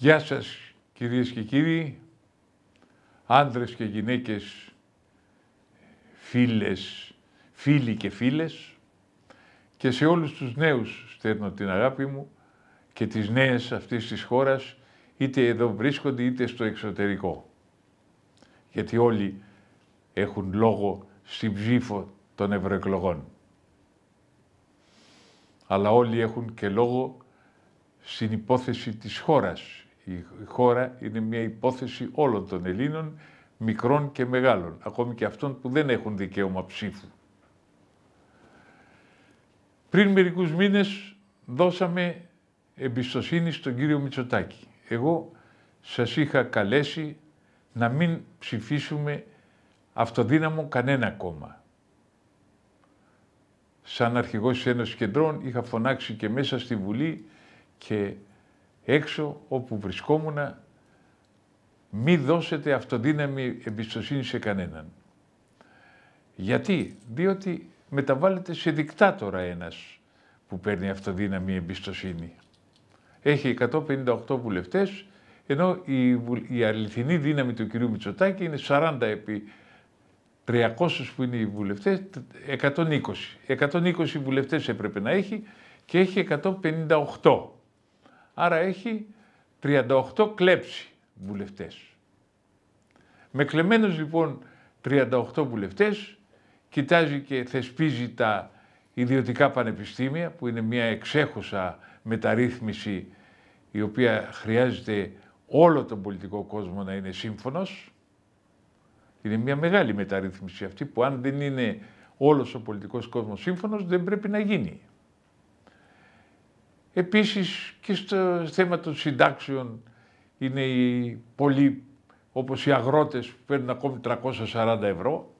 Γεια σας κυρίες και κύριοι, άντρες και γυναίκες, φίλες, φίλοι και φίλες και σε όλους τους νέους στέλνω την αγάπη μου και τις νέες αυτής της χώρας είτε εδώ βρίσκονται είτε στο εξωτερικό. Γιατί όλοι έχουν λόγο στην ψήφο των ευρωεκλογών. Αλλά όλοι έχουν και λόγο στην υπόθεση της χώρας η χώρα είναι μια υπόθεση όλων των Ελλήνων, μικρών και μεγάλων, ακόμη και αυτών που δεν έχουν δικαίωμα ψήφου. Πριν μερικούς μήνες δώσαμε εμπιστοσύνη στον κύριο Μητσοτάκη. Εγώ σας είχα καλέσει να μην ψηφίσουμε αυτοδύναμο κανένα κόμμα. Σαν αρχηγός της Ένωσης Κεντρών είχα φωνάξει και μέσα στη Βουλή και έξω όπου βρισκόμουν, μη δώσετε αυτοδύναμη εμπιστοσύνη σε κανέναν. Γιατί, διότι μεταβάλλεται σε δικτάτορα ένας που παίρνει αυτοδύναμη εμπιστοσύνη. Έχει 158 βουλευτές, ενώ η, η αληθινή δύναμη του κυρίου Μητσοτάκη είναι 40 επί 300 που είναι οι βουλευτές, 120. 120 βουλευτές έπρεπε να έχει και έχει 158. Άρα έχει 38 κλέψει βουλευτές. Με κλεμμένους λοιπόν 38 βουλευτές, κοιτάζει και θεσπίζει τα ιδιωτικά πανεπιστήμια, που είναι μια εξέχουσα μεταρρύθμιση η οποία χρειάζεται όλο τον πολιτικό κόσμο να είναι σύμφωνος. Είναι μια μεγάλη μεταρρύθμιση αυτή που αν δεν είναι όλος ο πολιτικός κόσμος σύμφωνος δεν πρέπει να γίνει. Επίσης και στο θέμα των συντάξεων είναι οι πολλοί, όπως οι αγρότες που παίρνουν ακόμη 340 ευρώ.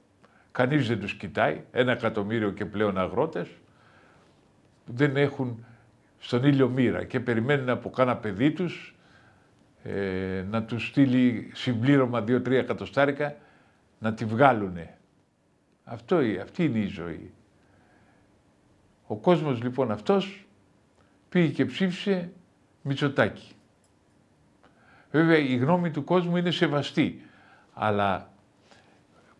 Κανείς δεν τους κοιτάει, ένα εκατομμύριο και πλέον αγρότες που δεν έχουν στον ήλιο μοίρα και περιμένουν από κάνα παιδί τους ε, να τους στείλει συμπλήρωμα 2-3 εκατοστάρικα να τη βγάλουνε. Αυτό, αυτή είναι η ζωή. Ο κόσμος λοιπόν αυτός πήγε και ψήφισε Μητσοτάκη. Βέβαια η γνώμη του κόσμου είναι σεβαστή, αλλά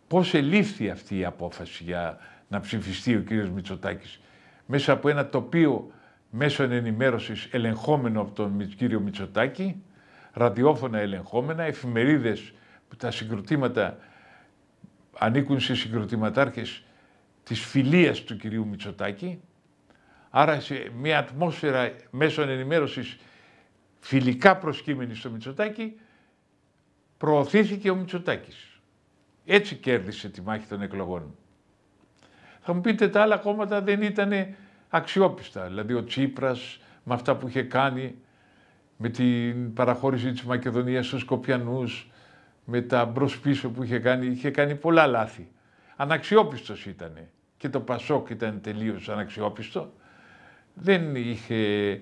πώς ελήφθη αυτή η απόφαση για να ψηφιστεί ο κύριος Μητσοτάκης μέσα από ένα τοπίο μέσων ενημέρωσης ελεγχόμενο από τον κύριο Μητσοτάκη, ραδιόφωνα ελεγχόμενα, εφημερίδες που τα συγκροτήματα ανήκουν σε συγκροτηματάρχες της φιλίας του κυρίου Μητσοτάκη, Άρα σε μια ατμόσφαιρα μέσων ενημέρωσης φιλικά προσκύμενη στο Μητσοτάκη, προωθήθηκε ο Μητσοτάκης. Έτσι κέρδισε τη μάχη των εκλογών. Θα μου πείτε τα άλλα κόμματα δεν ήταν αξιόπιστα. Δηλαδή ο Τσίπρας με αυτά που είχε κάνει, με την παραχώρηση της Μακεδονίας στους Σκοπιανούς, με τα μπρος πίσω που είχε κάνει, είχε κάνει πολλά λάθη. Αναξιόπιστος ήταν. Και το Πασόκ ήταν τελείως αναξιόπιστο δεν, είχε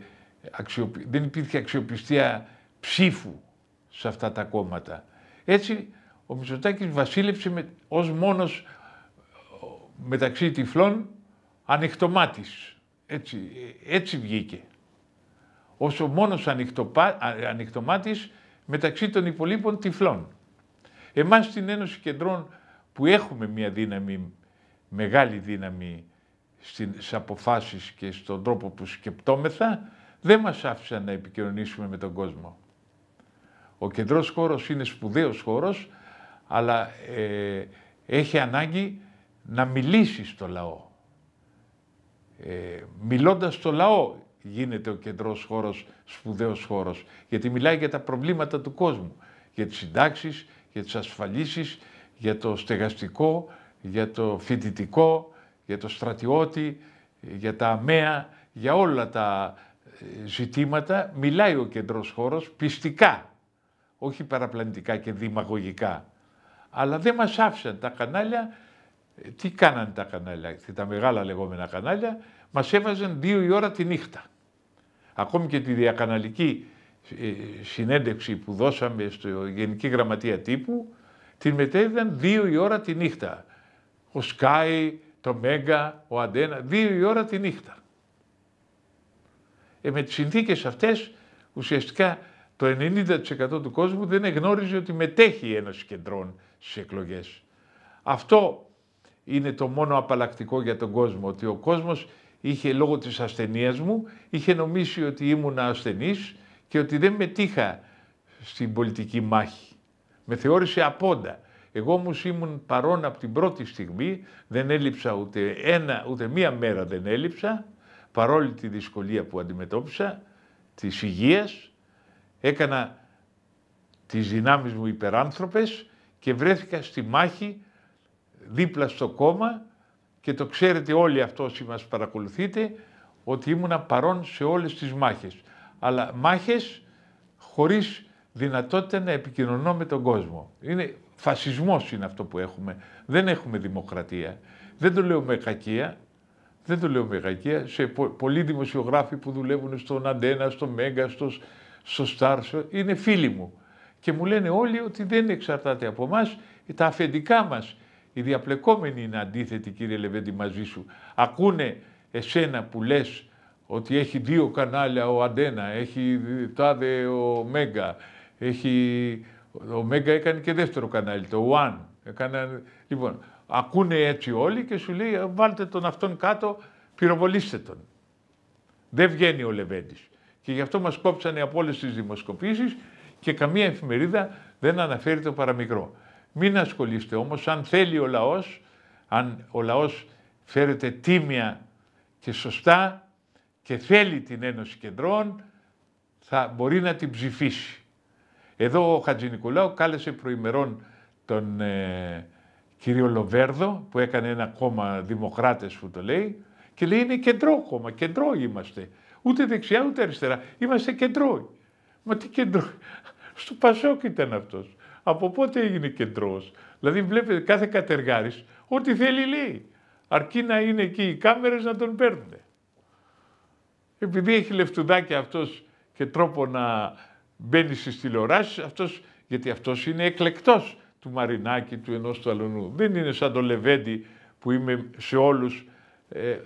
δεν υπήρχε αξιοπιστία ψήφου σε αυτά τα κόμματα. Έτσι, ο Μητσοτάκης βασίλεψε με, ως μόνος μεταξύ τυφλών ανοιχτομάτης. Έτσι, έτσι βγήκε. Ως ο μόνος ανοιχτοπα... μεταξύ των υπολείπων τυφλών. Εμάς στην Ένωση Κεντρών που έχουμε μια δύναμη, μεγάλη δύναμη στις αποφάσεις και στον τρόπο που σκεπτόμεθα, δεν μας άφησαν να επικοινωνήσουμε με τον κόσμο. Ο κεντρός χώρος είναι σπουδαίος χώρος, αλλά ε, έχει ανάγκη να μιλήσει στο λαό. Ε, μιλώντας στο λαό γίνεται ο κεντρός χώρος σπουδαίος χώρος, γιατί μιλάει για τα προβλήματα του κόσμου, για τις συντάξεις, για τις ασφαλίσεις, για το στεγαστικό, για το φοιτητικό, για το στρατιώτη, για τα αμαία, για όλα τα ε, ζητήματα μιλάει ο κεντρός χώρος πιστικά, όχι παραπλανητικά και δημαγωγικά. Αλλά δεν μας άφησαν τα κανάλια, ε, τι κάναν τα κανάλια, τα μεγάλα λεγόμενα κανάλια, μας έβαζαν δύο η ώρα τη νύχτα. Ακόμη και τη διακαναλική ε, συνέντευξη που δώσαμε στο Γενική Γραμματεία Τύπου, την μετέδιδαν δύο η ώρα τη νύχτα. Ο Σκάι το Μέγκα, ο Αντένα, δύο η ώρα τη νύχτα. Ε, με τις συνθήκες αυτές ουσιαστικά το 90% του κόσμου δεν εγνώριζε ότι μετέχει η Ένωση Κεντρών στις εκλογές. Αυτό είναι το μόνο απαλλακτικό για τον κόσμο, ότι ο κόσμος είχε λόγω της ασθενείας μου, είχε νομίσει ότι ήμουν ασθενής και ότι δεν μετήχα στην πολιτική μάχη. Με θεώρησε απόντα. Εγώ όμως ήμουν παρόν από την πρώτη στιγμή, δεν έλειψα ούτε ένα, ούτε μία μέρα δεν έλειψα, παρόλη τη δυσκολία που αντιμετώπισα, της υγείας, έκανα τις δυνάμεις μου υπεράνθρωπες και βρέθηκα στη μάχη δίπλα στο κόμμα και το ξέρετε όλοι αυτό όσοι μας παρακολουθείτε ότι ήμουν παρόν σε όλες τις μάχες. Αλλά μάχες χωρίς δυνατότητα να επικοινωνώ με τον κόσμο. Είναι Φασισμός είναι αυτό που έχουμε. Δεν έχουμε δημοκρατία. Δεν το λέω με κακία. Δεν το λέω με κακία. Σε πολλοί δημοσιογράφοι που δουλεύουν στον Αντένα, στο Μέγκα, στο, στο Στάρσο, είναι φίλοι μου. Και μου λένε όλοι ότι δεν εξαρτάται από εμάς, τα αφεντικά μας. Οι διαπλεκόμενοι είναι αντίθετοι, κύριε Λεβέντη, μαζί σου. Ακούνε εσένα που λες, ότι έχει δύο κανάλια ο Αντένα, έχει τάδε ο Μέγκα, έχει ο Μέγκα έκανε και δεύτερο κανάλι, το One. Έκανε... Λοιπόν, ακούνε έτσι όλοι και σου λέει βάλτε τον αυτόν κάτω, πυροβολήστε τον. Δεν βγαίνει ο Λεβέντης. Και γι' αυτό μας κόψανε από όλες τις δημοσκοπήσεις και καμία εφημερίδα δεν αναφέρει το παραμικρό. Μην ασχολείστε όμως, αν θέλει ο λαός, αν ο λαός φέρεται τίμια και σωστά και θέλει την Ένωση Κεντρών, θα μπορεί να την ψηφίσει. Εδώ ο Χατζη Νικολάου κάλεσε προημερών τον ε, κύριο Λοβέρδο που έκανε ένα κόμμα δημοκράτες που το λέει και λέει είναι κεντρό κόμμα, κεντρό είμαστε. Ούτε δεξιά ούτε αριστερά. Είμαστε κεντρόι. Μα τι κεντρό. Στο Πασόκ ήταν αυτός. Από πότε έγινε κεντρός. Δηλαδή βλέπετε κάθε κατεργάρης ό,τι θέλει λέει. Αρκεί να είναι εκεί οι κάμερες να τον παίρνουν. Επειδή έχει λεφτούδάκι αυτός και τρόπο να μπαίνει στις τηλεοράσεις αυτός, γιατί αυτός είναι εκλεκτός του Μαρινάκη, του ενός του αλλονού. Δεν είναι σαν το Λεβέντι που είμαι σε όλους ε,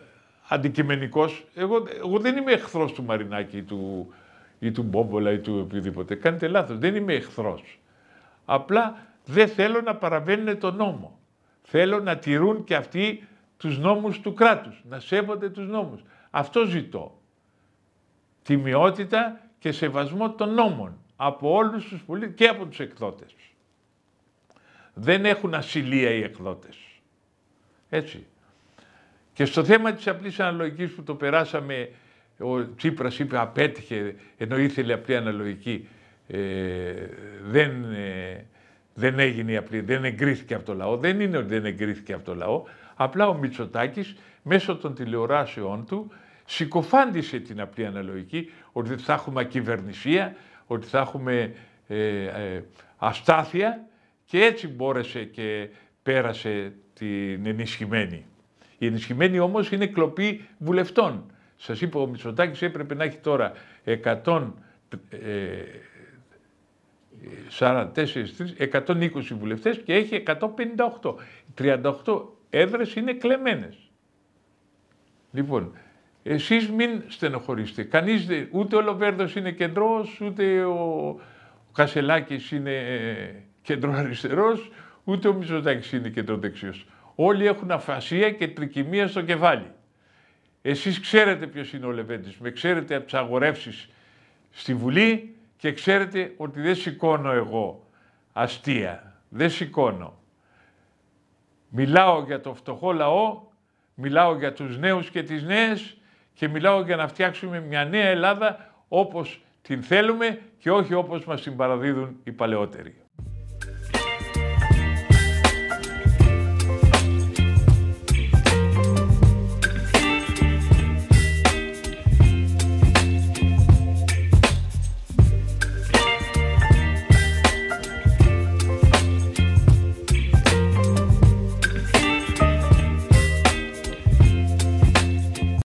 αντικειμενικός. Εγώ, δεν είμαι εχθρός του Μαρινάκη ή του, ή του Μπόμπολα ή του οποιοδήποτε. Κάνετε λάθος, δεν είμαι εχθρός. Απλά δεν θέλω να παραβαίνουν τον νόμο. Θέλω να τηρούν και αυτοί τους νόμους του κράτους, να σέβονται τους νόμους. Αυτό ζητώ. Τιμιότητα και σεβασμό των νόμων από όλους τους πολίτες και από τους εκδότες. Δεν έχουν ασυλία οι εκδότες. Έτσι. Και στο θέμα της απλής αναλογικής που το περάσαμε, ο Τσίπρας είπε απέτυχε, ενώ ήθελε απλή αναλογική, ε, δεν, ε, δεν έγινε απλή, δεν εγκρίθηκε από το λαό. Δεν είναι ότι δεν εγκρίθηκε από το λαό, απλά ο Μητσοτάκης μέσω των τηλεοράσεών του συκοφάντησε την απλή αναλογική ότι θα έχουμε ακυβερνησία, ότι θα έχουμε ε, ε, αστάθεια και έτσι μπόρεσε και πέρασε την ενισχυμένη. Η ενισχυμένη όμως είναι κλοπή βουλευτών. Σας είπα, ο Μητσοτάκης έπρεπε να έχει τώρα 100, ε, 120 βουλευτές και έχει 158. 38 έδρες είναι κλεμμένες. Λοιπόν, εσείς μην στενοχωρήσετε. Κανείς, ούτε ο Λοβέρδος είναι κεντρός, ούτε ο Κασελάκης είναι ε, κεντρό ούτε ο Μητσοτάκης είναι κεντρό Όλοι έχουν αφασία και τρικυμία στο κεφάλι. Εσείς ξέρετε ποιος είναι ο Λεβέντης, με ξέρετε από τις αγορεύσεις στη Βουλή και ξέρετε ότι δεν σηκώνω εγώ αστεία, δεν σηκώνω. Μιλάω για το φτωχό λαό, μιλάω για τους νέους και τις νέες και μιλάω για να φτιάξουμε μια νέα Ελλάδα όπως την θέλουμε και όχι όπως μας παραδίδουν οι παλαιότεροι.